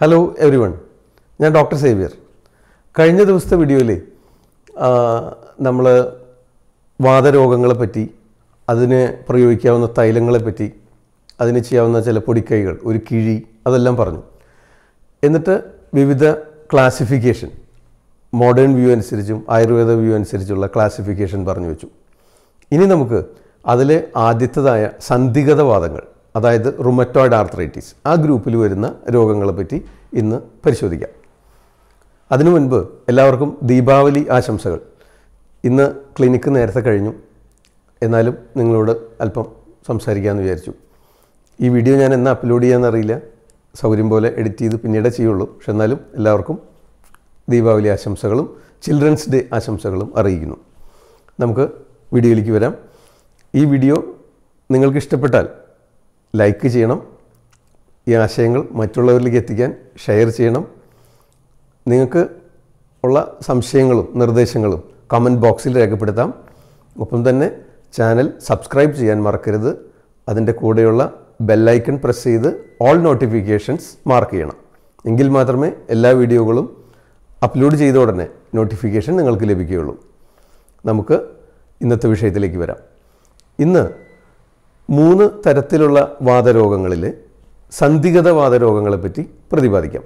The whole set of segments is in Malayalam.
ഹലോ എവറി വൺ ഞാൻ ഡോക്ടർ സേവിയർ കഴിഞ്ഞ ദിവസത്തെ വീഡിയോയിൽ നമ്മൾ വാതരോഗങ്ങളെ പറ്റി അതിന് പ്രയോഗിക്കാവുന്ന തൈലങ്ങളെ പറ്റി അതിന് ചെയ്യാവുന്ന ചില പൊടിക്കൈകൾ ഒരു കിഴി അതെല്ലാം പറഞ്ഞു എന്നിട്ട് വിവിധ ക്ലാസിഫിക്കേഷൻ മോഡേൺ വ്യൂ അനുസരിച്ചും ആയുർവേദ വ്യൂ അനുസരിച്ചുള്ള ക്ലാസിഫിക്കേഷൻ പറഞ്ഞു വെച്ചു ഇനി നമുക്ക് അതിലെ ആദ്യത്തേതായ വാദങ്ങൾ അതായത് റുമറ്റോയിഡ് ആർത്രൈറ്റിസ് ആ ഗ്രൂപ്പിൽ വരുന്ന രോഗങ്ങളെ പറ്റി ഇന്ന് പരിശോധിക്കാം അതിനു മുൻപ് എല്ലാവർക്കും ദീപാവലി ആശംസകൾ ഇന്ന് ക്ലിനിക്ക് നേരത്തെ കഴിഞ്ഞു എന്നാലും നിങ്ങളോട് അല്പം സംസാരിക്കാമെന്ന് വിചാരിച്ചു ഈ വീഡിയോ ഞാൻ എന്നാ അപ്ലോഡ് ചെയ്യാമെന്നറിയില്ല സൗകര്യം പോലെ എഡിറ്റ് ചെയ്ത് പിന്നീട് ചെയ്യുള്ളൂ പക്ഷെ എന്നാലും എല്ലാവർക്കും ദീപാവലി ആശംസകളും ചിൽഡ്രൻസ് ഡേ ആശംസകളും അറിയിക്കുന്നു നമുക്ക് വീഡിയോയിലേക്ക് വരാം ഈ വീഡിയോ നിങ്ങൾക്ക് ഇഷ്ടപ്പെട്ടാൽ ലൈക്ക് ചെയ്യണം ഈ ആശയങ്ങൾ മറ്റുള്ളവരിലേക്ക് എത്തിക്കാൻ ഷെയർ ചെയ്യണം നിങ്ങൾക്ക് ഉള്ള സംശയങ്ങളും നിർദ്ദേശങ്ങളും കമൻറ്റ് ബോക്സിൽ രേഖപ്പെടുത്താം ഒപ്പം തന്നെ ചാനൽ സബ്സ്ക്രൈബ് ചെയ്യാൻ മറക്കരുത് അതിൻ്റെ കൂടെയുള്ള ബെല്ലൈക്കൺ പ്രസ് ചെയ്ത് ഓൾ നോട്ടിഫിക്കേഷൻസ് മാർക്ക് ചെയ്യണം എങ്കിൽ മാത്രമേ എല്ലാ വീഡിയോകളും അപ്ലോഡ് ചെയ്ത ഉടനെ നോട്ടിഫിക്കേഷൻ നിങ്ങൾക്ക് ലഭിക്കുകയുള്ളൂ നമുക്ക് ഇന്നത്തെ വിഷയത്തിലേക്ക് വരാം ഇന്ന് മൂന്ന് തരത്തിലുള്ള വാദരോഗങ്ങളിൽ സന്ധിഗത വാതരോഗങ്ങളെ പ്രതിപാദിക്കാം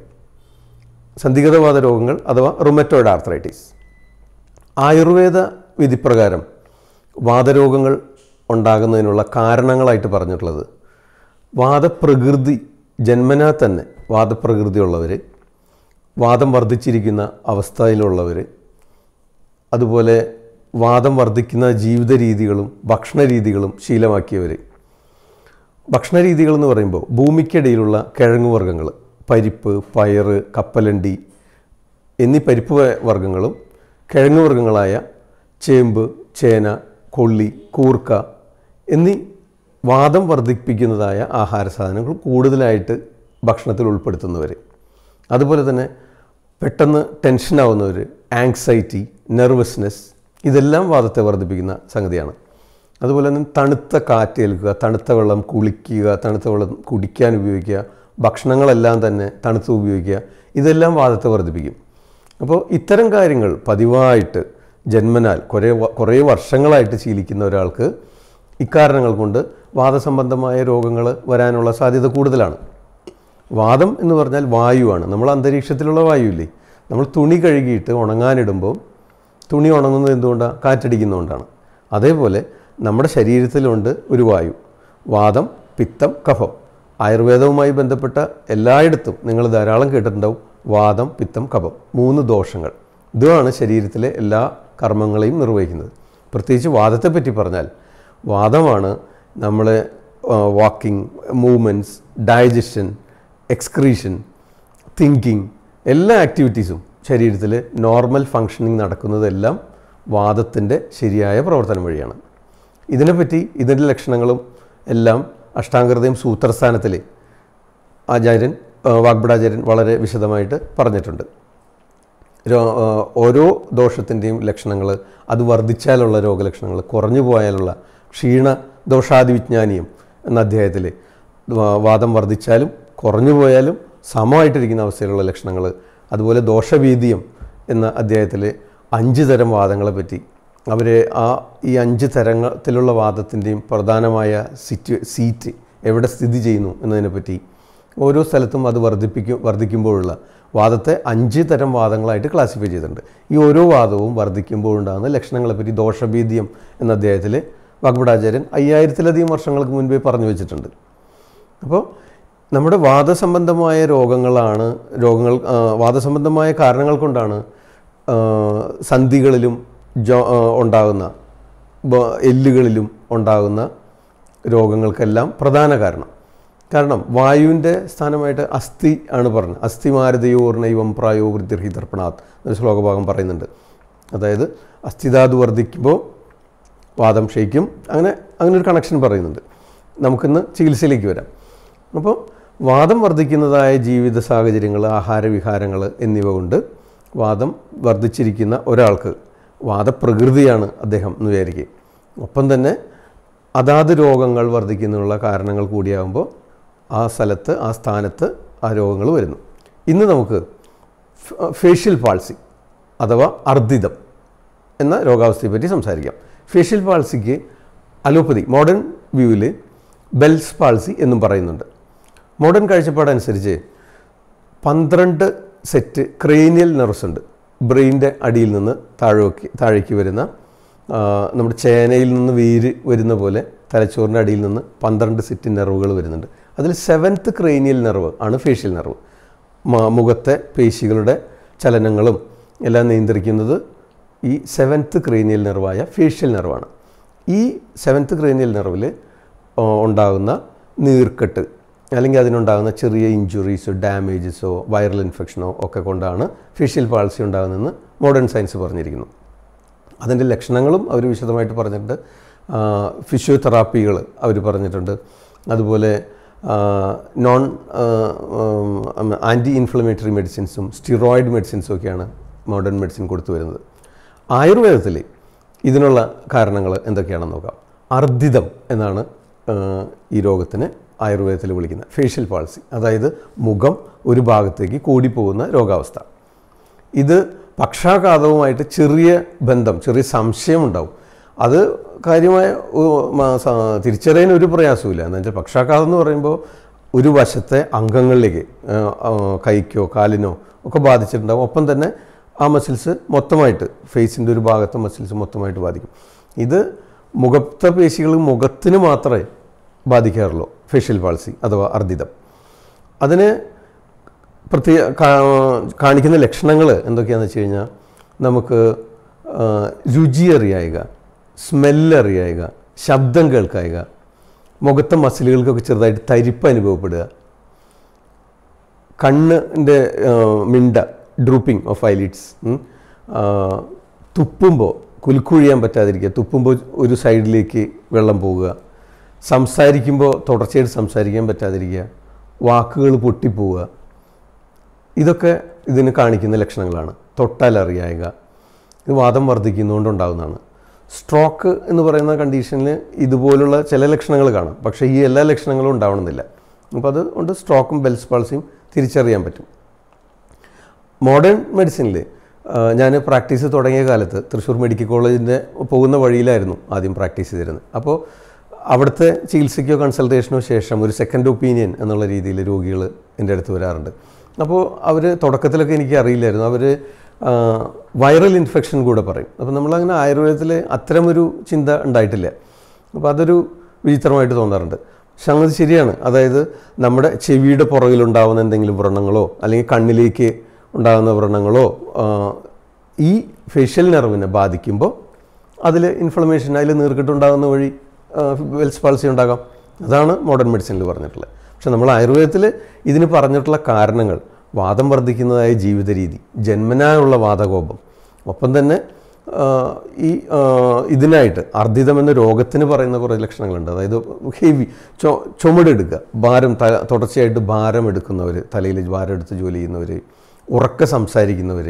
സന്ധിഗത വാതരോഗങ്ങൾ അഥവാ റുമറ്റോയിഡ് ആർത്രൈറ്റിസ് ആയുർവേദ വിധിപ്രകാരം വാതരോഗങ്ങൾ ഉണ്ടാകുന്നതിനുള്ള കാരണങ്ങളായിട്ട് പറഞ്ഞിട്ടുള്ളത് വാദപ്രകൃതി ജന്മനാ തന്നെ വാദപ്രകൃതി ഉള്ളവർ വാദം വർദ്ധിച്ചിരിക്കുന്ന അവസ്ഥയിലുള്ളവർ അതുപോലെ വാദം വർദ്ധിക്കുന്ന ജീവിത രീതികളും ഭക്ഷണ രീതികളും ശീലമാക്കിയവർ ഭക്ഷണ എന്ന് പറയുമ്പോൾ ഭൂമിക്കടിയിലുള്ള കിഴങ്ങുവർഗ്ഗങ്ങൾ പരിപ്പ് പയർ കപ്പലണ്ടി എന്നീ പരിപ്പ് വർഗ്ഗങ്ങളും കിഴങ്ങുവർഗ്ഗങ്ങളായ ചേമ്പ് ചേന കൊള്ളി കൂർക്ക എന്നീ വാദം വർദ്ധിപ്പിക്കുന്നതായ ആഹാര സാധനങ്ങൾ കൂടുതലായിട്ട് ഭക്ഷണത്തിൽ ഉൾപ്പെടുത്തുന്നവർ അതുപോലെ തന്നെ പെട്ടെന്ന് ടെൻഷനാവുന്നവർ ആങ്സൈറ്റി നെർവസ്നെസ് ഇതെല്ലാം വാദത്തെ വർദ്ധിപ്പിക്കുന്ന സംഗതിയാണ് അതുപോലെ തന്നെ തണുത്ത കാറ്റേൽക്കുക തണുത്ത വെള്ളം കുളിക്കുക തണുത്ത വെള്ളം കുടിക്കാൻ ഉപയോഗിക്കുക ഭക്ഷണങ്ങളെല്ലാം തന്നെ തണുത്ത് ഉപയോഗിക്കുക ഇതെല്ലാം വാദത്തെ വർദ്ധിപ്പിക്കും അപ്പോൾ ഇത്തരം കാര്യങ്ങൾ പതിവായിട്ട് ജന്മനാൽ കുറേ കുറേ വർഷങ്ങളായിട്ട് ശീലിക്കുന്ന ഒരാൾക്ക് ഇക്കാരണങ്ങൾ കൊണ്ട് വാദസംബന്ധമായ രോഗങ്ങൾ വരാനുള്ള സാധ്യത കൂടുതലാണ് വാദം എന്ന് പറഞ്ഞാൽ വായുവാണ് നമ്മൾ അന്തരീക്ഷത്തിലുള്ള വായുവില്ലേ നമ്മൾ തുണി കഴുകിയിട്ട് ഉണങ്ങാനിടുമ്പോൾ തുണി ഉണങ്ങുന്നത് എന്തുകൊണ്ടാണ് കാറ്റടിക്കുന്നതുകൊണ്ടാണ് അതേപോലെ നമ്മുടെ ശരീരത്തിലുണ്ട് ഒരു വായു വാദം പിത്തം കഫം ആയുർവേദവുമായി ബന്ധപ്പെട്ട എല്ലായിടത്തും നിങ്ങൾ ധാരാളം കേട്ടിട്ടുണ്ടാവും വാദം പിത്തം കഫം മൂന്ന് ദോഷങ്ങൾ ഇതുമാണ് ശരീരത്തിലെ എല്ലാ കർമ്മങ്ങളെയും നിർവഹിക്കുന്നത് പ്രത്യേകിച്ച് വാദത്തെപ്പറ്റി പറഞ്ഞാൽ വാദമാണ് നമ്മളെ walking movements digestion excretion thinking എല്ലാ ആക്ടിവിറ്റീസും ശരീരത്തിൽ നോർമൽ ഫങ്ഷനിങ് നടക്കുന്നതെല്ലാം വാദത്തിൻ്റെ ശരിയായ പ്രവർത്തനം വഴിയാണ് ഇതിനെപ്പറ്റി ഇതിൻ്റെ ലക്ഷണങ്ങളും എല്ലാം അഷ്ടാംഗൃതയും സൂത്രസ്ഥാനത്തിൽ ആചാര്യൻ വാഗ്ബടാചാര്യൻ വളരെ വിശദമായിട്ട് പറഞ്ഞിട്ടുണ്ട് ഓരോ ദോഷത്തിൻ്റെയും ലക്ഷണങ്ങൾ അത് വർദ്ധിച്ചാലുള്ള രോഗലക്ഷണങ്ങൾ കുറഞ്ഞു പോയാലുള്ള ക്ഷീണ ദോഷാദിവിജ്ഞാനിയും എന്ന അധ്യായത്തിൽ വാദം വർദ്ധിച്ചാലും കുറഞ്ഞു പോയാലും സമമായിട്ടിരിക്കുന്ന അവസ്ഥയിലുള്ള ലക്ഷണങ്ങൾ അതുപോലെ ദോഷവീതിയും എന്ന അധ്യായത്തിൽ അഞ്ച് തരം വാദങ്ങളെ പറ്റി അവർ ആ ഈ അഞ്ച് തരത്തിലുള്ള വാദത്തിൻ്റെയും പ്രധാനമായ സിറ്റ് സീറ്റ് എവിടെ സ്ഥിതി ചെയ്യുന്നു എന്നതിനെപ്പറ്റി ഓരോ സ്ഥലത്തും അത് വർദ്ധിപ്പിക്കും വർദ്ധിക്കുമ്പോഴുള്ള വാദത്തെ അഞ്ച് തരം വാദങ്ങളായിട്ട് ക്ലാസിഫൈ ചെയ്തിട്ടുണ്ട് ഈ ഓരോ വാദവും വർദ്ധിക്കുമ്പോഴുണ്ടാകുന്ന ലക്ഷണങ്ങളെപ്പറ്റി ദോഷഭീതിയം എന്ന അധ്യായത്തിൽ ഭഗവടാചാര്യൻ അയ്യായിരത്തിലധികം വർഷങ്ങൾക്ക് മുൻപേ പറഞ്ഞു വെച്ചിട്ടുണ്ട് അപ്പോൾ നമ്മുടെ വാദസംബന്ധമായ രോഗങ്ങളാണ് രോഗങ്ങൾ വാദസംബന്ധമായ കാരണങ്ങൾ കൊണ്ടാണ് സന്ധികളിലും ജോ ഉണ്ടാകുന്ന എല്ലുകളിലും ഉണ്ടാകുന്ന രോഗങ്ങൾക്കെല്ലാം പ്രധാന കാരണം കാരണം വായുവിൻ്റെ സ്ഥാനമായിട്ട് അസ്ഥി ആണ് പറഞ്ഞത് അസ്ഥിമാരതയോർണൈവം പ്രായോ വൃദ്ധിർഹി ദർപ്പണാത് എന്ന ശ്ലോകഭാഗം പറയുന്നുണ്ട് അതായത് അസ്ഥിധാതു വർദ്ധിക്കുമ്പോൾ വാദം ക്ഷയിക്കും അങ്ങനെ അങ്ങനെ ഒരു കണക്ഷൻ പറയുന്നുണ്ട് നമുക്കിന്ന് ചികിത്സയിലേക്ക് വരാം അപ്പോൾ വാദം വർദ്ധിക്കുന്നതായ ജീവിത സാഹചര്യങ്ങൾ ആഹാരവിഹാരങ്ങൾ എന്നിവ കൊണ്ട് വാദം വർദ്ധിച്ചിരിക്കുന്ന ഒരാൾക്ക് വാദപ്രകൃതിയാണ് അദ്ദേഹം എന്ന് വിചാരിക്കുക ഒപ്പം തന്നെ അതാത് രോഗങ്ങൾ വർദ്ധിക്കുന്നതിനുള്ള കാരണങ്ങൾ കൂടിയാകുമ്പോൾ ആ സ്ഥലത്ത് ആ സ്ഥാനത്ത് ആ രോഗങ്ങൾ വരുന്നു ഇന്ന് നമുക്ക് ഫേഷ്യൽ പാൾസി അഥവാ അർദ്ദിതം എന്ന രോഗാവസ്ഥയെ പറ്റി സംസാരിക്കാം ഫേഷ്യൽ പാൾസിക്ക് allopathy modern view Bell's palsy എന്നും പറയുന്നുണ്ട് മോഡേൺ കാഴ്ചപ്പാടനുസരിച്ച് പന്ത്രണ്ട് സെറ്റ് ക്രേനിയൽ നെർവ്സ് ഉണ്ട് ബ്രെയിൻ്റെ അടിയിൽ നിന്ന് താഴേക്ക് താഴേക്ക് വരുന്ന നമ്മുടെ ചേനയിൽ നിന്ന് വേര് വരുന്ന പോലെ തലച്ചോറിൻ്റെ അടിയിൽ നിന്ന് പന്ത്രണ്ട് സിറ്റി നെറവുകൾ വരുന്നുണ്ട് അതിൽ സെവൻത്ത് ക്രേനിയൽ നെറവ് ആണ് ഫേഷ്യൽ നെറവ് മുഖത്തെ പേശികളുടെ ചലനങ്ങളും എല്ലാം നിയന്ത്രിക്കുന്നത് ഈ സെവൻത്ത് ക്രേനിയൽ നെറവായ ഫേഷ്യൽ നെറവാണ് ഈ സെവൻത്ത് ക്രേനിയൽ നെറവിൽ ഉണ്ടാകുന്ന നീർക്കെട്ട് അല്ലെങ്കിൽ അതിനുണ്ടാകുന്ന ചെറിയ ഇഞ്ചുറീസോ ഡാമേജസോ വൈറൽ ഇൻഫെക്ഷനോ ഒക്കെ കൊണ്ടാണ് ഫേഷ്യൽ പാൾസി ഉണ്ടാകുന്നതെന്ന് മോഡേൺ സയൻസ് പറഞ്ഞിരിക്കുന്നു അതിൻ്റെ ലക്ഷണങ്ങളും അവർ വിശദമായിട്ട് പറഞ്ഞിട്ടുണ്ട് ഫിഷ്യോതെറാപ്പികൾ അവർ പറഞ്ഞിട്ടുണ്ട് അതുപോലെ നോൺ ആൻറ്റി ഇൻഫ്ലമേറ്ററി മെഡിസിൻസും സ്റ്റിറോയിഡ് മെഡിസിൻസും ഒക്കെയാണ് മോഡേൺ മെഡിസിൻ കൊടുത്തു വരുന്നത് ആയുർവേദത്തിൽ ഇതിനുള്ള കാരണങ്ങൾ എന്തൊക്കെയാണെന്ന് നോക്കാം അർദ്ധിതം എന്നാണ് ഈ രോഗത്തിന് ആയുർവേദത്തിൽ വിളിക്കുന്ന ഫേഷ്യൽ പാൾസി അതായത് മുഖം ഒരു ഭാഗത്തേക്ക് കൂടിപ്പോകുന്ന രോഗാവസ്ഥ ഇത് പക്ഷാഘാതവുമായിട്ട് ചെറിയ ബന്ധം ചെറിയ സംശയം ഉണ്ടാവും അത് കാര്യമായ തിരിച്ചറിയാൻ ഒരു പ്രയാസമില്ല എന്ന് വെച്ചാൽ പക്ഷാഘാതം എന്ന് പറയുമ്പോൾ ഒരു വശത്തെ അംഗങ്ങളിലേക്ക് കൈക്കോ കാലിനോ ഒക്കെ ബാധിച്ചിട്ടുണ്ടാകും ഒപ്പം തന്നെ ആ മസിൽസ് മൊത്തമായിട്ട് ഫേസിൻ്റെ ഒരു ഭാഗത്തെ മസിൽസ് മൊത്തമായിട്ട് ബാധിക്കും ഇത് മുഖത്തെ പേശികൾ മുഖത്തിന് മാത്രമേ ബാധിക്കാറുള്ളൂ ഫേഷ്യൽ പാൾസി അഥവാ അർദ്ദിതം അതിന് പ്രത്യേക കാണിക്കുന്ന ലക്ഷണങ്ങൾ എന്തൊക്കെയാണെന്ന് വെച്ച് കഴിഞ്ഞാൽ നമുക്ക് രുചി അറിയായുക സ്മെല്ല് അറിയായുക ശബ്ദം കേൾക്കായുക മുഖത്തെ മസിലുകൾക്കൊക്കെ ചെറുതായിട്ട് തരിപ്പ് അനുഭവപ്പെടുക കണ്ണിൻ്റെ മിണ്ട ഡ്രൂപ്പിംഗ് ഓഫ് ഐലിറ്റ്സ് തുപ്പുമ്പോൾ കുലുക്കുഴിയാൻ പറ്റാതിരിക്കുക തുപ്പുമ്പോൾ ഒരു സൈഡിലേക്ക് വെള്ളം പോവുക സംസാരിക്കുമ്പോൾ തുടർച്ചയായിട്ട് സംസാരിക്കാൻ പറ്റാതിരിക്കുക വാക്കുകൾ പൊട്ടിപ്പോവുക ഇതൊക്കെ ഇതിന് കാണിക്കുന്ന ലക്ഷണങ്ങളാണ് തൊട്ടാലറിയായക ഇത് വാദം വർദ്ധിക്കുന്നതുകൊണ്ടുണ്ടാകുന്നതാണ് സ്ട്രോക്ക് എന്ന് പറയുന്ന കണ്ടീഷനിൽ ഇതുപോലുള്ള ചില ലക്ഷണങ്ങൾ കാണും പക്ഷേ ഈ എല്ലാ ലക്ഷണങ്ങളും ഉണ്ടാവണമെന്നില്ല അപ്പോൾ അത് സ്ട്രോക്കും ബെൽസ് പാൾസിയും തിരിച്ചറിയാൻ പറ്റും മോഡേൺ മെഡിസിനിൽ ഞാൻ പ്രാക്ടീസ് തുടങ്ങിയ കാലത്ത് തൃശ്ശൂർ മെഡിക്കൽ കോളേജിൻ്റെ പോകുന്ന വഴിയിലായിരുന്നു ആദ്യം പ്രാക്ടീസ് ചെയ്തിരുന്നത് അപ്പോൾ അവിടുത്തെ ചികിത്സയ്ക്കോ കൺസൾട്ടേഷനോ ശേഷം ഒരു സെക്കൻഡ് ഒപ്പീനിയൻ എന്നുള്ള രീതിയിൽ രോഗികൾ എൻ്റെ അടുത്ത് വരാറുണ്ട് അപ്പോൾ അവർ തുടക്കത്തിലൊക്കെ എനിക്ക് അറിയില്ലായിരുന്നു അവർ വൈറൽ ഇൻഫെക്ഷൻ കൂടെ പറയും അപ്പോൾ നമ്മളങ്ങനെ ആയുർവേദത്തിൽ അത്തരമൊരു ചിന്ത ഉണ്ടായിട്ടില്ല അപ്പോൾ അതൊരു വിചിത്രമായിട്ട് തോന്നാറുണ്ട് പക്ഷെ അങ്ങനെ ശരിയാണ് അതായത് നമ്മുടെ ചെവിയുടെ പുറകിലുണ്ടാകുന്ന എന്തെങ്കിലും വ്രണങ്ങളോ അല്ലെങ്കിൽ കണ്ണിലേക്ക് ഉണ്ടാകുന്ന വ്രണങ്ങളോ ഈ ഫേഷ്യൽ നെർവിനെ ബാധിക്കുമ്പോൾ അതിൽ ഇൻഫ്ലമേഷൻ അതിൽ നീർക്കെട്ടുണ്ടാകുന്ന വഴി വെൽസ് പാൾസി ഉണ്ടാകാം അതാണ് മോഡേൺ മെഡിസിനിൽ പറഞ്ഞിട്ടുള്ളത് പക്ഷെ നമ്മൾ ആയുർവേദത്തിൽ ഇതിന് പറഞ്ഞിട്ടുള്ള കാരണങ്ങൾ വാദം വർദ്ധിക്കുന്നതായ ജീവിത രീതി ജന്മനായുള്ള വാദകോപം ഒപ്പം തന്നെ ഈ ഇതിനായിട്ട് അർദ്ധിതം എന്ന രോഗത്തിന് പറയുന്ന കുറേ ലക്ഷണങ്ങളുണ്ട് അതായത് ഹെവി ചൊ ചുമടെടുക്കുക ഭാരം തല തുടർച്ചയായിട്ട് ഭാരം എടുക്കുന്നവർ തലയിൽ ഭാരം എടുത്ത് ജോലി ചെയ്യുന്നവർ ഉറക്ക സംസാരിക്കുന്നവർ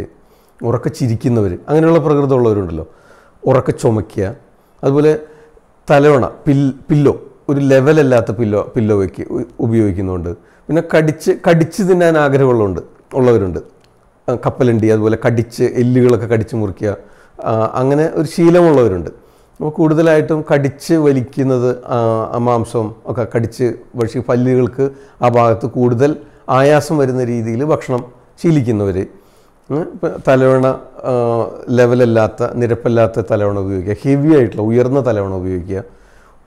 ഉറക്ക ചിരിക്കുന്നവർ അങ്ങനെയുള്ള പ്രകൃതമുള്ളവരുണ്ടല്ലോ ഉറക്ക ചുമയ്ക്കുക അതുപോലെ തലവണ പിൽ പില്ലോ ഒരു ലെവലല്ലാത്ത പില്ലോ വയ്ക്ക് ഉപയോഗിക്കുന്നുണ്ട് പിന്നെ കടിച്ച് കടിച്ച് തിന്നാൻ ആഗ്രഹമുള്ളതുണ്ട് ഉള്ളവരുണ്ട് കപ്പലണ്ടി അതുപോലെ കടിച്ച് എല്ലുകളൊക്കെ കടിച്ച് മുറിക്കുക അങ്ങനെ ഒരു ശീലമുള്ളവരുണ്ട് അപ്പോൾ കൂടുതലായിട്ടും കടിച്ച് വലിക്കുന്നത് മാംസം ഒക്കെ കടിച്ച് പക്ഷേ പല്ലുകൾക്ക് ആ ഭാഗത്ത് കൂടുതൽ ആയാസം വരുന്ന രീതിയിൽ ഭക്ഷണം ശീലിക്കുന്നവർ തലവണ ലെവലല്ലാത്ത നിരപ്പല്ലാത്ത തലവണ ഉപയോഗിക്കുക ഹെവി ആയിട്ടുള്ള ഉയർന്ന തലവണ ഉപയോഗിക്കുക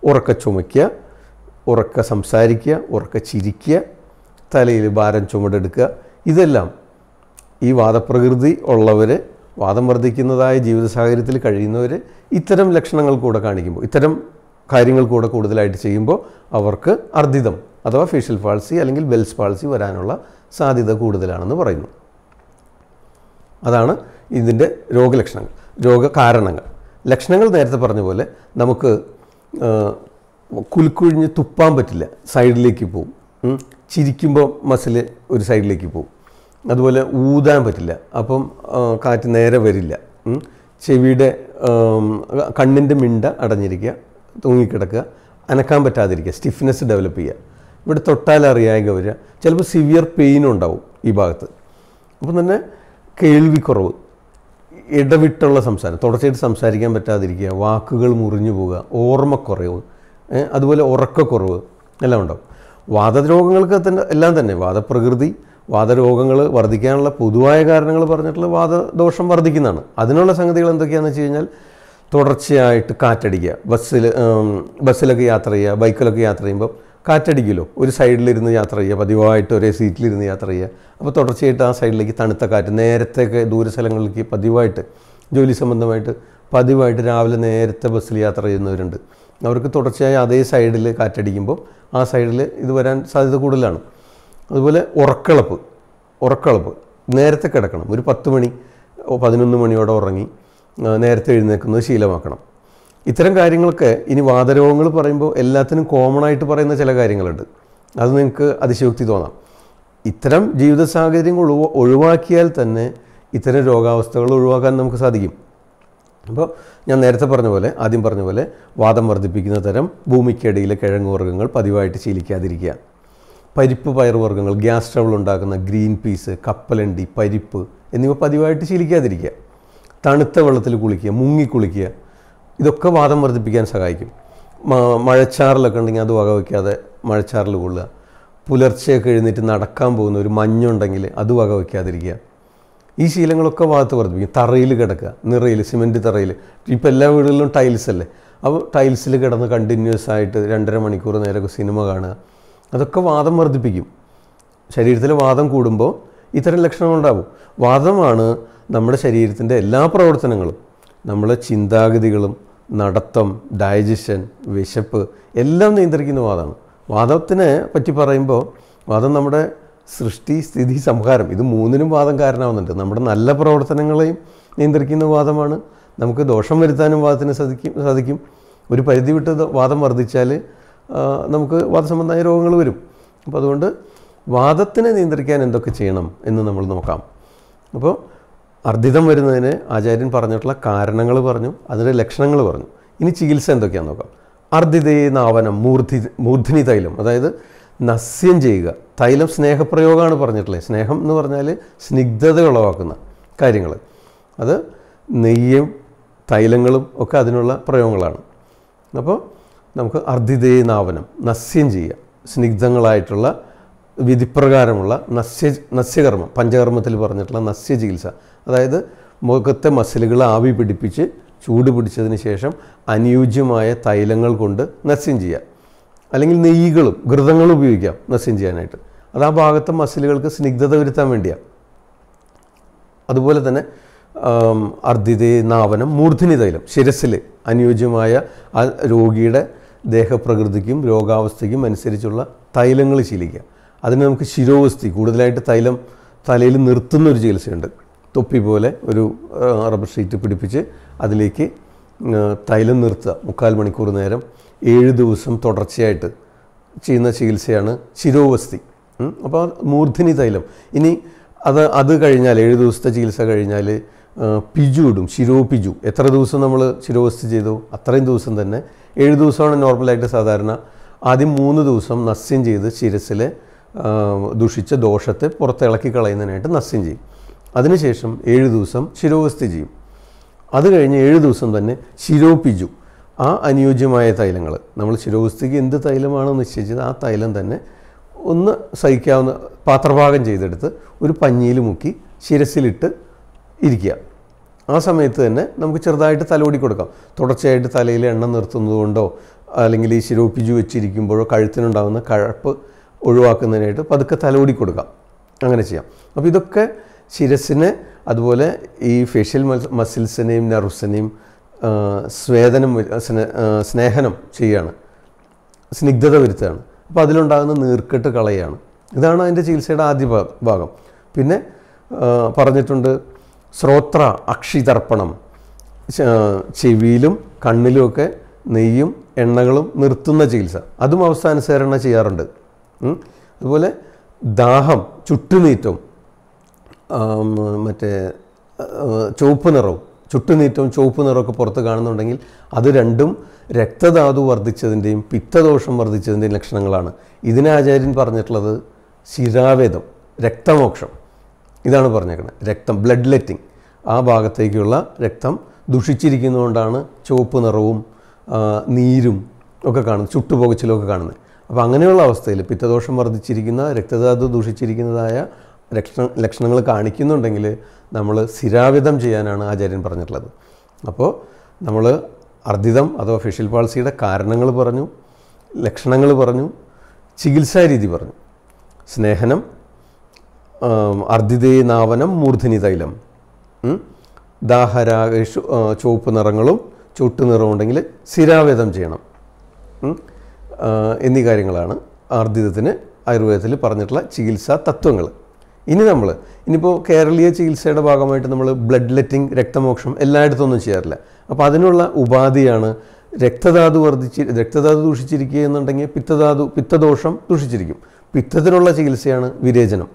ഉറക്ക ചുമയ്ക്കുക ഉറക്ക സംസാരിക്കുക ഉറക്ക ചിരിക്കുക തലയിൽ ഭാരം ചുമടെടുക്കുക ഇതെല്ലാം ഈ വാദപ്രകൃതി ഉള്ളവർ വാദം വർദ്ധിക്കുന്നതായ ജീവിത സാഹചര്യത്തിൽ കഴിയുന്നവർ ഇത്തരം ലക്ഷണങ്ങൾ കൂടെ കാണിക്കുമ്പോൾ ഇത്തരം കാര്യങ്ങൾ കൂടെ കൂടുതലായിട്ട് ചെയ്യുമ്പോൾ അവർക്ക് അർദ്ധിതം അഥവാ ഫേഷ്യൽ പാൾസി അല്ലെങ്കിൽ ബെൽസ് പാൾസി വരാനുള്ള സാധ്യത കൂടുതലാണെന്ന് പറയുന്നു അതാണ് ഇതിൻ്റെ രോഗലക്ഷണങ്ങൾ രോഗകാരണങ്ങൾ ലക്ഷണങ്ങൾ നേരത്തെ പറഞ്ഞ പോലെ നമുക്ക് കുലുക്കുഴിഞ്ഞ് തുപ്പാൻ പറ്റില്ല സൈഡിലേക്ക് പോവും ചിരിക്കുമ്പോൾ മസിൽ ഒരു സൈഡിലേക്ക് പോവും അതുപോലെ ഊതാൻ പറ്റില്ല അപ്പം കാറ്റ് നേരെ വരില്ല ചെവിയുടെ കണ്ണിൻ്റെ മിണ്ട അടഞ്ഞിരിക്കുക തൂങ്ങിക്കിടക്കുക അനക്കാൻ പറ്റാതിരിക്കുക സ്റ്റിഫ്നെസ് ഡെവലപ്പ് ചെയ്യുക ഇവിടെ തൊട്ടാൽ അറിയാമെങ്കിൽ വരിക ചിലപ്പോൾ സിവിയർ പെയിനും ഉണ്ടാവും ഈ ഭാഗത്ത് അപ്പം തന്നെ കേൾവിക്കുറവ് ഇടവിട്ടുള്ള സംസാരം തുടർച്ചയായിട്ട് സംസാരിക്കാൻ പറ്റാതിരിക്കുക വാക്കുകൾ മുറിഞ്ഞു പോവുക ഓർമ്മക്കുറവ് അതുപോലെ ഉറക്കക്കുറവ് എല്ലാം ഉണ്ടാവും വാദരോഗങ്ങൾക്ക് തന്നെ എല്ലാം തന്നെ വാദപ്രകൃതി വാദരോഗങ്ങൾ വർദ്ധിക്കാനുള്ള പൊതുവായ കാരണങ്ങൾ പറഞ്ഞിട്ടുള്ള വാദദോഷം വർദ്ധിക്കുന്നതാണ് അതിനുള്ള സംഗതികൾ എന്തൊക്കെയാണെന്ന് വെച്ച് കഴിഞ്ഞാൽ തുടർച്ചയായിട്ട് കാറ്റടിക്കുക ബസ്സിൽ ബസ്സിലൊക്കെ യാത്ര ചെയ്യുക ബൈക്കിലൊക്കെ യാത്ര ചെയ്യുമ്പോൾ കാറ്റടിക്കുമല്ലോ ഒരു സൈഡിലിരുന്ന് യാത്ര ചെയ്യുക പതിവായിട്ട് ഒരേ സീറ്റിലിരുന്ന് യാത്ര ചെയ്യുക അപ്പോൾ തുടർച്ചയായിട്ട് ആ സൈഡിലേക്ക് തണുത്ത കാറ്റ് നേരത്തെയൊക്കെ ദൂര സ്ഥലങ്ങളിലേക്ക് പതിവായിട്ട് ജോലി സംബന്ധമായിട്ട് പതിവായിട്ട് രാവിലെ നേരത്തെ ബസ്സിൽ യാത്ര ചെയ്യുന്നവരുണ്ട് അവർക്ക് തുടർച്ചയായി അതേ സൈഡിൽ കാറ്റടിക്കുമ്പോൾ ആ സൈഡിൽ ഇത് വരാൻ സാധ്യത കൂടുതലാണ് അതുപോലെ ഉറക്കളപ്പ് ഉറക്കളപ്പ് നേരത്തെ കിടക്കണം ഒരു പത്ത് മണി പതിനൊന്ന് മണിയോടെ ഉറങ്ങി നേരത്തെ എഴുന്നേക്കുന്നത് ശീലമാക്കണം ഇത്തരം കാര്യങ്ങൾക്ക് ഇനി വാദരോഗങ്ങൾ പറയുമ്പോൾ എല്ലാത്തിനും കോമൺ ആയിട്ട് പറയുന്ന ചില കാര്യങ്ങളുണ്ട് അത് നിങ്ങൾക്ക് അതിശയോക്തി തോന്നാം ഇത്തരം ജീവിത സാഹചര്യങ്ങൾ ഒഴിവാക്കിയാൽ തന്നെ ഇത്തരം രോഗാവസ്ഥകൾ ഒഴിവാക്കാൻ നമുക്ക് സാധിക്കും അപ്പോൾ ഞാൻ നേരത്തെ പറഞ്ഞ പോലെ ആദ്യം പറഞ്ഞ പോലെ വാദം വർദ്ധിപ്പിക്കുന്ന തരം ഭൂമിക്കടിയിലെ കിഴങ്ങ് വർഗ്ഗങ്ങൾ പതിവായിട്ട് ശീലിക്കാതിരിക്കുക പരിപ്പ് പയറുവർഗ്ഗങ്ങൾ ഗ്യാസ് ട്രബിൾ ഉണ്ടാക്കുന്ന ഗ്രീൻ പീസ് കപ്പലണ്ടി പരിപ്പ് എന്നിവ പതിവായിട്ട് ശീലിക്കാതിരിക്കുക തണുത്ത വെള്ളത്തിൽ കുളിക്കുക മുങ്ങി കുളിക്കുക ഇതൊക്കെ വാദം വർദ്ധിപ്പിക്കാൻ സഹായിക്കും മഴച്ചാറിലൊക്കെ ഉണ്ടെങ്കിൽ അത് വകവയ്ക്കാതെ മഴച്ചാറിൽ കൊള്ളുക പുലർച്ചെയൊക്കെ എഴുന്നേറ്റ് നടക്കാൻ പോകുന്ന ഒരു മഞ്ഞുണ്ടെങ്കിൽ അത് വകവയ്ക്കാതിരിക്കുക ഈ ശീലങ്ങളൊക്കെ വാദത്ത് വർദ്ധിപ്പിക്കും തറയിൽ കിടക്കുക നിറയിൽ സിമെൻറ്റ് തറയിൽ ഇപ്പം എല്ലാ വീടുകളിലും ടൈൽസ് അല്ലേ അപ്പോൾ ടൈൽസിൽ കിടന്ന് കണ്ടിന്യൂസ് ആയിട്ട് രണ്ടര മണിക്കൂർ നേരമൊക്കെ സിനിമ കാണുക അതൊക്കെ വാദം വർദ്ധിപ്പിക്കും ശരീരത്തിൽ വാദം കൂടുമ്പോൾ ഇത്തരം ലക്ഷണങ്ങൾ ഉണ്ടാകും വാദമാണ് നമ്മുടെ ശരീരത്തിൻ്റെ എല്ലാ പ്രവർത്തനങ്ങളും നമ്മളെ ചിന്താഗതികളും നടത്തം ഡയജഷൻ വിശപ്പ് എല്ലാം നിയന്ത്രിക്കുന്ന വാദമാണ് വാദത്തിനെ പറ്റി പറയുമ്പോൾ വാദം നമ്മുടെ സൃഷ്ടി സ്ഥിതി സംഹാരം ഇത് മൂന്നിനും വാദം കാരണമാകുന്നുണ്ട് നമ്മുടെ നല്ല പ്രവർത്തനങ്ങളെയും നിയന്ത്രിക്കുന്ന വാദമാണ് നമുക്ക് ദോഷം വരുത്താനും വാദത്തിന് സാധിക്കും സാധിക്കും ഒരു പരിധി വിട്ട് വാദം വർദ്ധിച്ചാൽ നമുക്ക് വാദസംബന്ധമായ രോഗങ്ങൾ വരും അപ്പോൾ അതുകൊണ്ട് വാദത്തിനെ നിയന്ത്രിക്കാൻ എന്തൊക്കെ ചെയ്യണം എന്ന് നമ്മൾ നോക്കാം അപ്പോൾ അർദ്ദിതം വരുന്നതിന് ആചാര്യൻ പറഞ്ഞിട്ടുള്ള കാരണങ്ങൾ പറഞ്ഞു അതിൻ്റെ ലക്ഷണങ്ങൾ പറഞ്ഞു ഇനി ചികിത്സ എന്തൊക്കെയാണെന്ന് നോക്കാം അർദ്ധിതേ നാവനം മൂർധി മൂർധിനി തൈലം അതായത് നസ്യം ചെയ്യുക തൈലം സ്നേഹപ്രയോഗമാണ് പറഞ്ഞിട്ടുള്ളത് സ്നേഹം എന്ന് പറഞ്ഞാൽ സ്നിഗ്ധത ഉളവാക്കുന്ന കാര്യങ്ങൾ അത് നെയ്യും തൈലങ്ങളും ഒക്കെ അതിനുള്ള പ്രയോഗങ്ങളാണ് അപ്പോൾ നമുക്ക് അർദ്ധിതേ നാവനം നസ്യം ചെയ്യുക സ്നിഗ്ധങ്ങളായിട്ടുള്ള വിധിപ്രകാരമുള്ള നസ്യ നസ്യകർമ്മം പഞ്ചകർമ്മത്തിൽ പറഞ്ഞിട്ടുള്ള നസ്യ ചികിത്സ അതായത് മുഖത്തെ മസിലുകൾ ആവി പിടിപ്പിച്ച് ചൂട് പിടിച്ചതിന് ശേഷം അനുയോജ്യമായ തൈലങ്ങൾ കൊണ്ട് നസ്യം ചെയ്യാം അല്ലെങ്കിൽ നെയ്യുകളും ഘൃതങ്ങളും ഉപയോഗിക്കാം നസ്യം ചെയ്യാനായിട്ട് അത് ആ ഭാഗത്തെ മസിലുകൾക്ക് സ്നിഗ്ധത വരുത്താൻ വേണ്ടിയാണ് അതുപോലെ തന്നെ അർദ്ധിതേ നാവനം മൂർധിനി തൈലം ശിരസിൽ അനുയോജ്യമായ ആ രോഗിയുടെ ദേഹപ്രകൃതിക്കും രോഗാവസ്ഥയ്ക്കും അനുസരിച്ചുള്ള തൈലങ്ങൾ ശീലിക്കുക അതിന് നമുക്ക് ശിരോവസ്തി കൂടുതലായിട്ട് തൈലം തലയിൽ നിർത്തുന്ന ഒരു ചികിത്സയുണ്ട് തൊപ്പി പോലെ ഒരു റബ്ബർ ഷീറ്റ് പിടിപ്പിച്ച് അതിലേക്ക് തൈലം നിർത്തുക മുക്കാൽ മണിക്കൂർ നേരം ഏഴ് ദിവസം തുടർച്ചയായിട്ട് ചെയ്യുന്ന ചികിത്സയാണ് ശിരോവസ്തി അപ്പോൾ മൂർധിനി തൈലം ഇനി അത് അത് കഴിഞ്ഞാൽ ഏഴ് ദിവസത്തെ ചികിത്സ കഴിഞ്ഞാൽ പിജു ഇടും ശിരോ പിജു എത്ര ദിവസം നമ്മൾ ശിരോവസ്തി ചെയ്തു അത്രയും ദിവസം തന്നെ ഏഴ് ദിവസമാണ് നോർമലായിട്ട് സാധാരണ ആദ്യം മൂന്ന് ദിവസം നസ്യം ചെയ്ത് ശിരസിലെ ദുഷിച്ച ദോഷത്തെ പുറത്തിളക്കി കളയുന്നതിനായിട്ട് നസ്യം ചെയ്യും അതിനുശേഷം ഏഴ് ദിവസം ശിരോവസ്തി ചെയ്യും അത് കഴിഞ്ഞ് ഏഴ് ദിവസം തന്നെ ശിരോപ്പിച്ചു ആ അനുയോജ്യമായ തൈലങ്ങൾ നമ്മൾ ശിരോവസ്തിക്ക് എന്ത് തൈലമാണോ നിശ്ചയിച്ചത് ആ തൈലം തന്നെ ഒന്ന് സഹിക്കാവുന്ന പാത്രഭാഗം ചെയ്തെടുത്ത് ഒരു പഞ്ഞിയിൽ മുക്കി ശിരസിലിട്ട് ഇരിക്കുക ആ സമയത്ത് തന്നെ നമുക്ക് ചെറുതായിട്ട് തലോടി കൊടുക്കാം തുടർച്ചയായിട്ട് തലയിൽ എണ്ണ നിർത്തുന്നതുകൊണ്ടോ അല്ലെങ്കിൽ ഈ ശിരോപ്പിജു വെച്ചിരിക്കുമ്പോഴോ കഴുത്തിനുണ്ടാകുന്ന കഴപ്പ് ഒഴിവാക്കുന്നതിനായിട്ട് പതുക്കെ തലോടി കൊടുക്കാം അങ്ങനെ ചെയ്യാം അപ്പോൾ ഇതൊക്കെ ശിരസിന് അതുപോലെ ഈ ഫേഷ്യൽ മസിൽസിനെയും നെർവ്സിനെയും സ്വേദനം സ്നേഹനം ചെയ്യുകയാണ് സ്നിഗ്ധത വരുത്തുകയാണ് അപ്പോൾ അതിലുണ്ടാകുന്ന നീർക്കെട്ട് കളയാണ് ഇതാണ് അതിൻ്റെ ചികിത്സയുടെ ആദ്യ ഭാഗം പിന്നെ പറഞ്ഞിട്ടുണ്ട് ശ്രോത്ര അക്ഷിതർപ്പണം ചെവിയിലും കണ്ണിലുമൊക്കെ നെയ്യും എണ്ണകളും നിർത്തുന്ന ചികിത്സ അതും അവസ്ഥാനുസരണ ചെയ്യാറുണ്ട് അതുപോലെ ദാഹം ചുട്ടുനീറ്റവും മറ്റേ ചുവപ്പ് നിറവും ചുട്ടുനീറ്റവും ചുവപ്പ് നിറമൊക്കെ പുറത്ത് കാണുന്നുണ്ടെങ്കിൽ അത് രണ്ടും രക്തധാതു വർദ്ധിച്ചതിൻ്റെയും പിത്തദോഷം വർദ്ധിച്ചതിൻ്റെയും ലക്ഷണങ്ങളാണ് ഇതിനെ ആചാര്യൻ പറഞ്ഞിട്ടുള്ളത് ശിരാവേദം രക്തമോക്ഷം ഇതാണ് പറഞ്ഞേക്കുന്നത് രക്തം ബ്ലഡ് ലെറ്റിംഗ് ആ ഭാഗത്തേക്കുള്ള രക്തം ദുഷിച്ചിരിക്കുന്നതുകൊണ്ടാണ് ചുവപ്പ് നിറവും നീരും ഒക്കെ കാണുന്നത് ചുട്ടുപുകച്ചിലൊക്കെ കാണുന്നത് അപ്പോൾ അങ്ങനെയുള്ള അവസ്ഥയിൽ പിത്തദോഷം വർദ്ധിച്ചിരിക്കുന്ന രക്തധാതു ദൂഷിച്ചിരിക്കുന്നതായ ലക്ഷണ ലക്ഷണങ്ങൾ കാണിക്കുന്നുണ്ടെങ്കിൽ നമ്മൾ സ്ഥിരാവിധം ചെയ്യാനാണ് ആചാര്യൻ പറഞ്ഞിട്ടുള്ളത് അപ്പോൾ നമ്മൾ അർദ്ധിതം അഥവാ ഫിഷ്യൽ പോളിസിയുടെ കാരണങ്ങൾ പറഞ്ഞു ലക്ഷണങ്ങൾ പറഞ്ഞു ചികിത്സാ രീതി പറഞ്ഞു സ്നേഹനം അർദ്ധിതേ നാവനം മൂർധനി തൈലം ദാഹരാഗ ചുവപ്പ് നിറങ്ങളും ചുട്ടു നിറവും ഉണ്ടെങ്കിൽ സ്ഥിരാവേദം ചെയ്യണം എന്നീ കാര്യങ്ങളാണ് ആർദ്ധിതത്തിന് ആയുർവേദത്തിൽ പറഞ്ഞിട്ടുള്ള ചികിത്സാ തത്വങ്ങൾ ഇനി നമ്മൾ ഇനിയിപ്പോൾ കേരളീയ ചികിത്സയുടെ ഭാഗമായിട്ട് നമ്മൾ ബ്ലഡ് ലെറ്റിംഗ് രക്തമോക്ഷം എല്ലായിടത്തും ഒന്നും ചെയ്യാറില്ല അപ്പോൾ അതിനുള്ള ഉപാധിയാണ് രക്തധാതു വർദ്ധിച്ച് രക്തധാതു ദൂഷിച്ചിരിക്കുക എന്നുണ്ടെങ്കിൽ പിത്തധാതു പിത്തദോഷം ദൂഷിച്ചിരിക്കും പിത്തത്തിനുള്ള ചികിത്സയാണ് വിരേചനം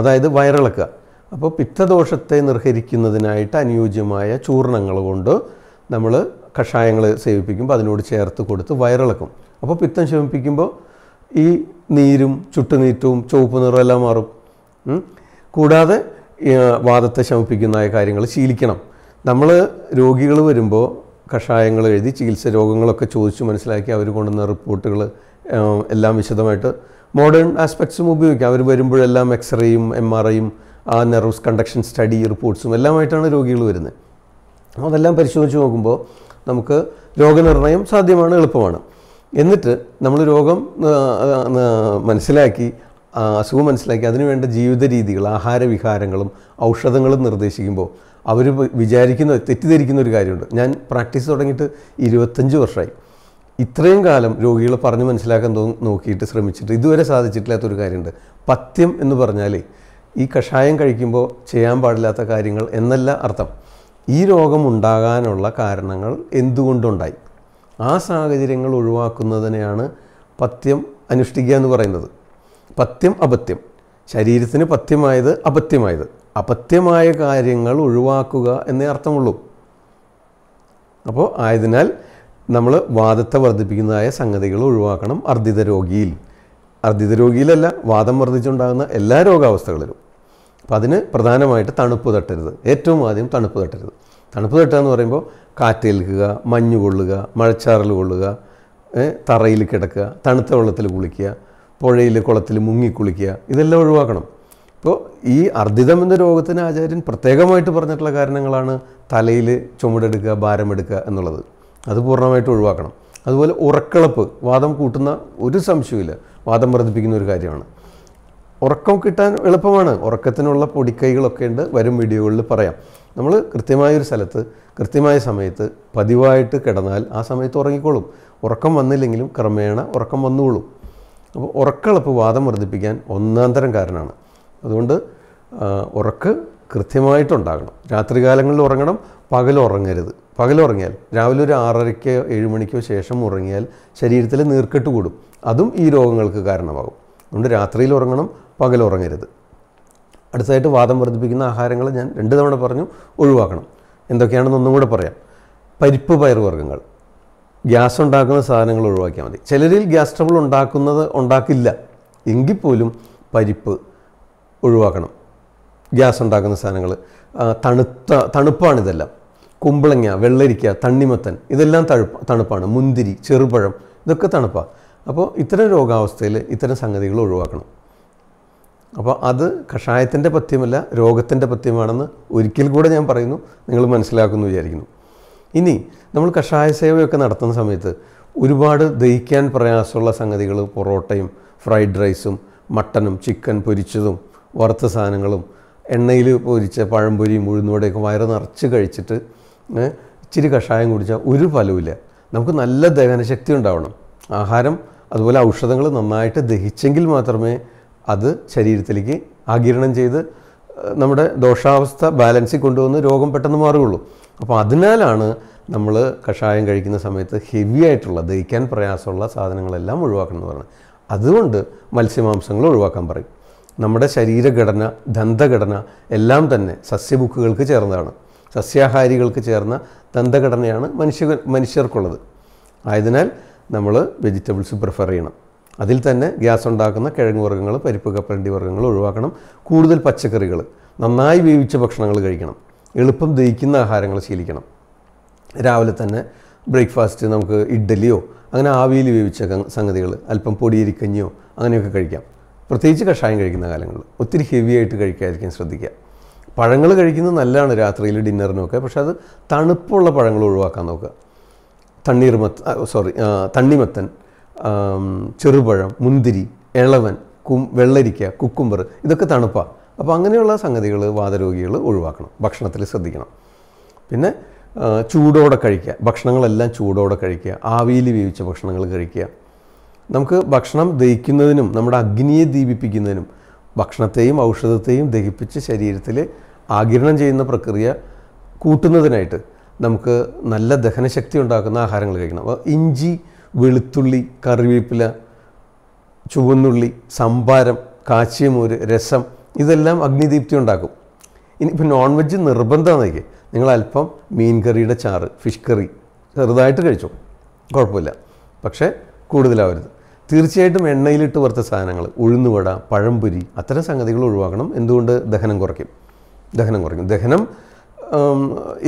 അതായത് വയറിളക്കുക അപ്പോൾ പിത്തദോഷത്തെ നിർഹരിക്കുന്നതിനായിട്ട് അനുയോജ്യമായ ചൂർണങ്ങൾ കൊണ്ട് നമ്മൾ കഷായങ്ങൾ സേവിപ്പിക്കുമ്പോൾ അതിനോട് ചേർത്ത് കൊടുത്ത് വയറിളക്കും അപ്പോൾ പിത്തം ശമിപ്പിക്കുമ്പോൾ ഈ നീരും ചുട്ടുനീറ്റവും ചുവപ്പ് നിറമെല്ലാം മാറും കൂടാതെ വാദത്തെ ശമിപ്പിക്കുന്നതായ കാര്യങ്ങൾ ശീലിക്കണം നമ്മൾ രോഗികൾ വരുമ്പോൾ കഷായങ്ങൾ എഴുതി ചികിത്സ രോഗങ്ങളൊക്കെ ചോദിച്ചു മനസ്സിലാക്കി അവർ കൊണ്ടുവന്ന റിപ്പോർട്ടുകൾ എല്ലാം വിശദമായിട്ട് മോഡേൺ ആസ്പെക്ട്സും ഉപയോഗിക്കാം അവർ വരുമ്പോഴെല്ലാം എക്സ്റേയും എം ആർ ഐയും ആ നെർവ്സ് കണ്ടക്ഷൻ സ്റ്റഡി റിപ്പോർട്ട്സും എല്ലാമായിട്ടാണ് രോഗികൾ വരുന്നത് അതെല്ലാം പരിശോധിച്ച് നോക്കുമ്പോൾ നമുക്ക് രോഗനിർണയം സാധ്യമാണ് എളുപ്പമാണ് എന്നിട്ട് നമ്മൾ രോഗം മനസ്സിലാക്കി അസുഖം മനസ്സിലാക്കി അതിനുവേണ്ട ജീവിത രീതികൾ ആഹാരവിഹാരങ്ങളും ഔഷധങ്ങളും നിർദ്ദേശിക്കുമ്പോൾ അവർ വിചാരിക്കുന്ന തെറ്റിദ്ധരിക്കുന്ന ഒരു കാര്യമുണ്ട് ഞാൻ പ്രാക്ടീസ് തുടങ്ങിയിട്ട് ഇരുപത്തഞ്ച് വർഷമായി ഇത്രയും കാലം രോഗികളെ പറഞ്ഞ് മനസ്സിലാക്കാൻ നോക്കിയിട്ട് ശ്രമിച്ചിട്ട് ഇതുവരെ സാധിച്ചിട്ടില്ലാത്തൊരു കാര്യമുണ്ട് പഥ്യം എന്ന് പറഞ്ഞാൽ ഈ കഷായം കഴിക്കുമ്പോൾ ചെയ്യാൻ പാടില്ലാത്ത കാര്യങ്ങൾ എന്നല്ല അർത്ഥം ഈ രോഗം ഉണ്ടാകാനുള്ള കാരണങ്ങൾ എന്തുകൊണ്ടുണ്ടായി ആ സാഹചര്യങ്ങൾ ഒഴിവാക്കുന്നതിനെയാണ് പഥ്യം അനുഷ്ഠിക്കുക എന്ന് പറയുന്നത് പഥ്യം അപഥ്യം ശരീരത്തിന് പഥ്യമായത് അപഥ്യമായത് അപഥ്യമായ കാര്യങ്ങൾ ഒഴിവാക്കുക എന്നേ അർത്ഥമുള്ളൂ അപ്പോൾ ആയതിനാൽ നമ്മൾ വാദത്തെ വർദ്ധിപ്പിക്കുന്നതായ സംഗതികൾ ഒഴിവാക്കണം അർദ്ധിത രോഗിയിൽ അർദ്ധിത രോഗിയിലല്ല വാദം വർദ്ധിച്ചുണ്ടാകുന്ന എല്ലാ രോഗാവസ്ഥകളിലും അപ്പം അതിന് പ്രധാനമായിട്ട് തണുപ്പ് തട്ടരുത് ഏറ്റവും ആദ്യം തണുപ്പ് തട്ടരുത് തണുപ്പ് തട്ടുക എന്ന് പറയുമ്പോൾ കാറ്റേൽക്കുക മഞ്ഞ് കൊള്ളുക മഴച്ചാറൽ കൊള്ളുക തറയിൽ കിടക്കുക തണുത്ത വെള്ളത്തിൽ കുളിക്കുക പുഴയിൽ കുളത്തിൽ മുങ്ങിക്കുളിക്കുക ഇതെല്ലാം ഒഴിവാക്കണം ഇപ്പോൾ ഈ അർദ്ധിതം എന്ന രോഗത്തിന് ആചാര്യൻ പ്രത്യേകമായിട്ട് പറഞ്ഞിട്ടുള്ള കാരണങ്ങളാണ് തലയിൽ ചുമടെടുക്കുക ഭാരമെടുക്കുക എന്നുള്ളത് അത് പൂർണ്ണമായിട്ട് ഒഴിവാക്കണം അതുപോലെ ഉറക്കിളപ്പ് വാദം കൂട്ടുന്ന ഒരു സംശയമില്ല വാദം വർദ്ധിപ്പിക്കുന്ന ഒരു കാര്യമാണ് ഉറക്കം കിട്ടാൻ എളുപ്പമാണ് ഉറക്കത്തിനുള്ള പൊടിക്കൈകളൊക്കെ ഉണ്ട് വരും വീഡിയോകളിൽ പറയാം നമ്മൾ കൃത്യമായൊരു സ്ഥലത്ത് കൃത്യമായ സമയത്ത് പതിവായിട്ട് കിടന്നാൽ ആ സമയത്ത് ഉറങ്ങിക്കോളും ഉറക്കം വന്നില്ലെങ്കിലും ക്രമേണ ഉറക്കം വന്നുകൊള്ളും അപ്പോൾ ഉറക്കളപ്പ് വാദം വർദ്ധിപ്പിക്കാൻ ഒന്നാം തരം കാരണമാണ് അതുകൊണ്ട് ഉറക്ക് കൃത്യമായിട്ടുണ്ടാകണം രാത്രികാലങ്ങളിൽ ഉറങ്ങണം പകൽ ഉറങ്ങരുത് പകൽ ഉറങ്ങിയാൽ രാവിലെ ഒരു ആറരയ്ക്കോ ഏഴ് മണിക്കോ ശേഷം ഉറങ്ങിയാൽ ശരീരത്തിൽ നീർക്കെട്ട് കൂടും അതും ഈ രോഗങ്ങൾക്ക് കാരണമാകും അതുകൊണ്ട് രാത്രിയിൽ ഉറങ്ങണം പകൽ ഉറങ്ങരുത് അടുത്തതായിട്ട് വാദം വർദ്ധിപ്പിക്കുന്ന ആഹാരങ്ങൾ ഞാൻ രണ്ട് തവണ പറഞ്ഞു ഒഴിവാക്കണം എന്തൊക്കെയാണെന്ന് ഒന്നും കൂടെ പറയാം പരിപ്പ് പയറുവർഗ്ഗങ്ങൾ ഗ്യാസ് ഉണ്ടാക്കുന്ന സാധനങ്ങൾ ഒഴിവാക്കിയാൽ മതി ചിലരിൽ ഗ്യാസ് ട്രബിൾ ഉണ്ടാക്കുന്നത് ഉണ്ടാക്കില്ല എങ്കിൽ പോലും പരിപ്പ് ഒഴിവാക്കണം ഗ്യാസ് ഉണ്ടാക്കുന്ന സാധനങ്ങൾ തണുത്ത തണുപ്പാണിതെല്ലാം കുമ്പളങ്ങ വെള്ളരിക്ക തണ്ണിമത്തൻ ഇതെല്ലാം തഴുപ്പ് തണുപ്പാണ് മുന്തിരി ചെറുപഴം ഇതൊക്കെ തണുപ്പാണ് അപ്പോൾ ഇത്തരം രോഗാവസ്ഥയിൽ ഇത്തരം സംഗതികൾ ഒഴിവാക്കണം അപ്പോൾ അത് കഷായത്തിൻ്റെ പഥ്യമല്ല രോഗത്തിൻ്റെ പഥ്യമാണെന്ന് ഒരിക്കൽ കൂടെ ഞാൻ പറയുന്നു നിങ്ങൾ മനസ്സിലാക്കുമെന്ന് വിചാരിക്കുന്നു ഇനി നമ്മൾ കഷായ സേവയൊക്കെ നടത്തുന്ന സമയത്ത് ഒരുപാട് ദഹിക്കാൻ പ്രയാസമുള്ള സംഗതികൾ പൊറോട്ടയും ഫ്രൈഡ് റൈസും മട്ടനും ചിക്കൻ പൊരിച്ചതും വറുത്ത സാധനങ്ങളും എണ്ണയിൽ പൊരിച്ച പഴംപൊരിയും ഉഴുന്നുവടയൊക്കെ വയറ് നിറച്ച് കഴിച്ചിട്ട് ഇച്ചിരി കഷായം കുടിച്ചാൽ ഒരു ഫലവുമില്ല നമുക്ക് നല്ല ദഹനശക്തി ഉണ്ടാവണം ആഹാരം അതുപോലെ ഔഷധങ്ങൾ നന്നായിട്ട് ദഹിച്ചെങ്കിൽ മാത്രമേ അത് ശരീരത്തിലേക്ക് ആകിരണം ചെയ്ത് നമ്മുടെ ദോഷാവസ്ഥ ബാലൻസിൽ കൊണ്ടുവന്ന് രോഗം പെട്ടെന്ന് മാറുകയുള്ളൂ അപ്പോൾ അതിനാലാണ് നമ്മൾ കഷായം കഴിക്കുന്ന സമയത്ത് ഹെവി ആയിട്ടുള്ള ദഹിക്കാൻ പ്രയാസമുള്ള സാധനങ്ങളെല്ലാം ഒഴിവാക്കണം എന്ന് പറയുന്നത് അതുകൊണ്ട് മത്സ്യമാംസങ്ങൾ ഒഴിവാക്കാൻ പറയും നമ്മുടെ ശരീരഘടന ദന്തഘടന എല്ലാം തന്നെ സസ്യബുക്കുകൾക്ക് ചേർന്നതാണ് സസ്യാഹാരികൾക്ക് ചേർന്ന ദന്തഘടനയാണ് മനുഷ്യ മനുഷ്യർക്കുള്ളത് ആയതിനാൽ നമ്മൾ വെജിറ്റബിൾസ് പ്രിഫർ ചെയ്യണം അതിൽ തന്നെ ഗ്യാസ് ഉണ്ടാക്കുന്ന കിഴങ്ങ് വർഗ്ഗങ്ങൾ പരിപ്പ് കപ്പലണ്ടി വർഗ്ഗങ്ങൾ ഒഴിവാക്കണം കൂടുതൽ പച്ചക്കറികൾ നന്നായി വേവിച്ച ഭക്ഷണങ്ങൾ കഴിക്കണം എളുപ്പം ദഹിക്കുന്ന ആഹാരങ്ങൾ ശീലിക്കണം രാവിലെ തന്നെ ബ്രേക്ക്ഫാസ്റ്റ് നമുക്ക് ഇഡ്ഡലിയോ അങ്ങനെ ആവിയിൽ വേവിച്ച സംഗതികൾ അല്പം പൊടിയരിക്കഞ്ഞിയോ അങ്ങനെയൊക്കെ കഴിക്കാം പ്രത്യേകിച്ച് കഷായം കഴിക്കുന്ന കാലങ്ങളിൽ ഒത്തിരി ഹെവി ആയിട്ട് കഴിക്കാതിരിക്കാൻ ശ്രദ്ധിക്കുക പഴങ്ങൾ കഴിക്കുന്നത് നല്ലതാണ് രാത്രിയിൽ ഡിന്നറിനൊക്കെ പക്ഷേ അത് തണുപ്പുള്ള പഴങ്ങൾ ഒഴിവാക്കാൻ നോക്കുക തണ്ണീർമത്ത സോറി തണ്ണിമത്തൻ ചെറുപഴം മുന്തിരി ഇളവൻ കും വെള്ളരിക്ക കുക്കുംബർ ഇതൊക്കെ തണുപ്പാണ് അപ്പോൾ അങ്ങനെയുള്ള സംഗതികൾ വാതരോഗികൾ ഒഴിവാക്കണം ഭക്ഷണത്തിൽ ശ്രദ്ധിക്കണം പിന്നെ ചൂടോടെ കഴിക്കുക ഭക്ഷണങ്ങളെല്ലാം ചൂടോടെ കഴിക്കുക ആവിയിൽ വേവിച്ച ഭക്ഷണങ്ങൾ കഴിക്കുക നമുക്ക് ഭക്ഷണം ദഹിക്കുന്നതിനും നമ്മുടെ അഗ്നിയെ ദീപിപ്പിക്കുന്നതിനും ഭക്ഷണത്തെയും ഔഷധത്തെയും ദഹിപ്പിച്ച് ശരീരത്തിൽ ആകിരണം ചെയ്യുന്ന പ്രക്രിയ കൂട്ടുന്നതിനായിട്ട് നമുക്ക് നല്ല ദഹനശക്തി ഉണ്ടാക്കുന്ന ആഹാരങ്ങൾ കഴിക്കണം അപ്പോൾ ഇഞ്ചി വെളുത്തുള്ളി കറിവേപ്പില ചുവന്നുള്ളി സംഭാരം കാച്ചിയമൂര് രസം ഇതെല്ലാം അഗ്നിദീപ്തി ഉണ്ടാക്കും ഇനിയിപ്പോൾ നോൺ വെജ് നോക്കി നിങ്ങൾ അല്പം മീൻ കറിയുടെ ചാറ് ഫിഷ് കറി ചെറുതായിട്ട് കഴിച്ചു കുഴപ്പമില്ല പക്ഷേ കൂടുതലാവരുത് തീർച്ചയായിട്ടും എണ്ണയിലിട്ട് വറുത്ത സാധനങ്ങൾ ഉഴുന്നുവട പഴംപൊരി അത്തരം സംഗതികൾ ഒഴിവാക്കണം എന്തുകൊണ്ട് ദഹനം കുറയ്ക്കും ദഹനം കുറയ്ക്കും ദഹനം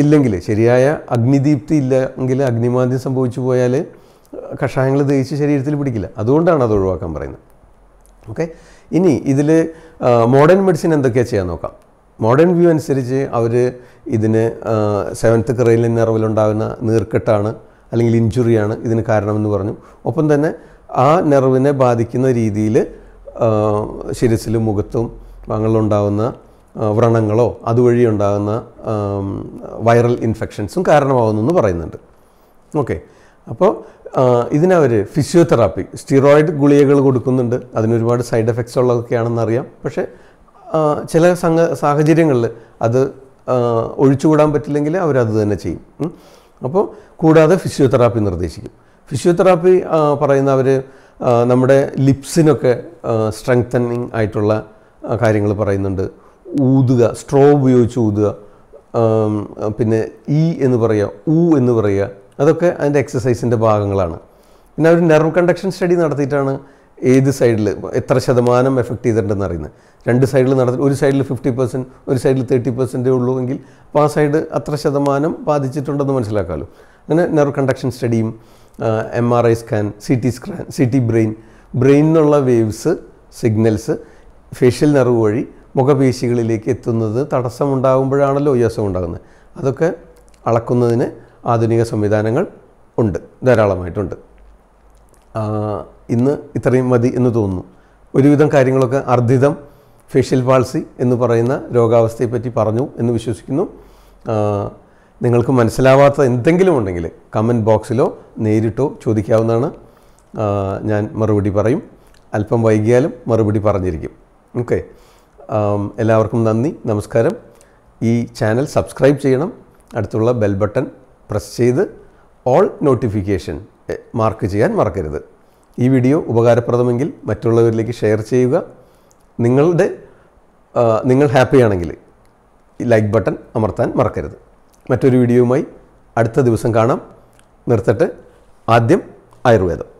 ഇല്ലെങ്കിൽ ശരിയായ അഗ്നിദീപ്തി ഇല്ലെങ്കിൽ അഗ്നിമാന്ദ്യം സംഭവിച്ചു പോയാൽ കഷായങ്ങൾ ദഹിച്ച് ശരീരത്തിൽ പിടിക്കില്ല അതുകൊണ്ടാണ് അത് ഒഴിവാക്കാൻ പറയുന്നത് ഓക്കെ ഇനി ഇതിൽ മോഡേൺ മെഡിസിൻ എന്തൊക്കെയാണ് ചെയ്യാൻ നോക്കാം മോഡേൺ വ്യൂ അനുസരിച്ച് അവർ ഇതിന് സെവൻത്ത് ക്രൈലിൻ നിറവിലുണ്ടാകുന്ന നീർക്കെട്ടാണ് അല്ലെങ്കിൽ ഇഞ്ചുറിയാണ് ഇതിന് കാരണമെന്ന് പറഞ്ഞു ഒപ്പം തന്നെ ആ നെർവിനെ ബാധിക്കുന്ന രീതിയിൽ ശിരസിലും മുഖത്തും മങ്ങളിലുണ്ടാകുന്ന വ്രണങ്ങളോ അതുവഴി ഉണ്ടാകുന്ന വൈറൽ ഇൻഫെക്ഷൻസും കാരണമാകുന്നു എന്ന് പറയുന്നുണ്ട് ഓക്കെ അപ്പോൾ ഇതിനവർ ഫിസിയോതെറാപ്പി സ്റ്റിറോയിഡ് ഗുളികകൾ കൊടുക്കുന്നുണ്ട് അതിനൊരുപാട് സൈഡ് എഫക്ട്സ് ഉള്ളതൊക്കെയാണെന്ന് അറിയാം പക്ഷേ ചില സംഘ സാഹചര്യങ്ങളിൽ അത് ഒഴിച്ചുകൂടാൻ പറ്റില്ലെങ്കിൽ അവരത് തന്നെ ചെയ്യും അപ്പോൾ കൂടാതെ ഫിസിയോതെറാപ്പി നിർദ്ദേശിക്കും ഫിസിയോതെറാപ്പി അവർ നമ്മുടെ ലിപ്സിനൊക്കെ സ്ട്രെങ്തനിങ് ആയിട്ടുള്ള കാര്യങ്ങൾ പറയുന്നുണ്ട് ഊതുക സ്ട്രോ ഉപയോഗിച്ച് ഊതുക പിന്നെ ഇ എന്ന് പറയുക ഊ എന്ന് പറയുക അതൊക്കെ അതിൻ്റെ എക്സസൈസിൻ്റെ ഭാഗങ്ങളാണ് പിന്നെ അവർ നെർവ് കണ്ടക്ഷൻ സ്റ്റഡി നടത്തിയിട്ടാണ് ഏത് സൈഡിൽ എത്ര ശതമാനം എഫക്റ്റ് ചെയ്തിട്ടുണ്ടെന്ന് അറിയുന്നത് രണ്ട് സൈഡിൽ നടത്തി ഒരു സൈഡിൽ ഫിഫ്റ്റി പെർസെൻറ്റ് ഒരു സൈഡിൽ തേർട്ടി പെർസെൻറ്റേ ഉള്ളൂ എങ്കിൽ അപ്പോൾ ആ സൈഡ് അത്ര ശതമാനം ബാധിച്ചിട്ടുണ്ടെന്ന് മനസ്സിലാക്കാമല്ലോ അങ്ങനെ നെർവ് കണ്ടക്ഷൻ സ്റ്റഡിയും M R I scan C T scan C T brain ബ്രെയിനിനുള്ള വേവ്സ് സിഗ്നൽസ് ഫേഷ്യൽ നെർവ് വഴി മുഖപേശികളിലേക്ക് എത്തുന്നത് തടസ്സമുണ്ടാകുമ്പോഴാണല്ലോ അസുഖം ഉണ്ടാകുന്നത് അതൊക്കെ അളക്കുന്നതിന് ആധുനിക സംവിധാനങ്ങൾ ഉണ്ട് ധാരാളമായിട്ടുണ്ട് ഇന്ന് ഇത്രയും മതി എന്ന് തോന്നുന്നു ഒരുവിധം കാര്യങ്ങളൊക്കെ അർദ്ധിതം ഫേഷ്യൽ പാൾസി എന്ന് പറയുന്ന രോഗാവസ്ഥയെപ്പറ്റി പറഞ്ഞു എന്ന് വിശ്വസിക്കുന്നു നിങ്ങൾക്ക് മനസ്സിലാവാത്ത എന്തെങ്കിലും ഉണ്ടെങ്കിൽ കമൻറ്റ് ബോക്സിലോ നേരിട്ടോ ചോദിക്കാവുന്നതാണ് ഞാൻ മറുപടി പറയും അല്പം വൈകിയാലും മറുപടി പറഞ്ഞിരിക്കും ഓക്കെ എല്ലാവർക്കും നന്ദി നമസ്കാരം ഈ ചാനൽ സബ്സ്ക്രൈബ് ചെയ്യണം അടുത്തുള്ള ബെൽ ബട്ടൺ പ്രസ് ചെയ്ത് ഓൾ നോട്ടിഫിക്കേഷൻ മാർക്ക് ചെയ്യാൻ മറക്കരുത് ഈ വീഡിയോ ഉപകാരപ്രദമെങ്കിൽ മറ്റുള്ളവരിലേക്ക് ഷെയർ ചെയ്യുക നിങ്ങളുടെ നിങ്ങൾ ഹാപ്പിയാണെങ്കിൽ ലൈക്ക് ബട്ടൺ അമർത്താൻ മറക്കരുത് മറ്റൊരു വീഡിയോയുമായി അടുത്ത ദിവസം കാണാം നിർത്തട്ടെ ആദ്യം ആയുർവേദം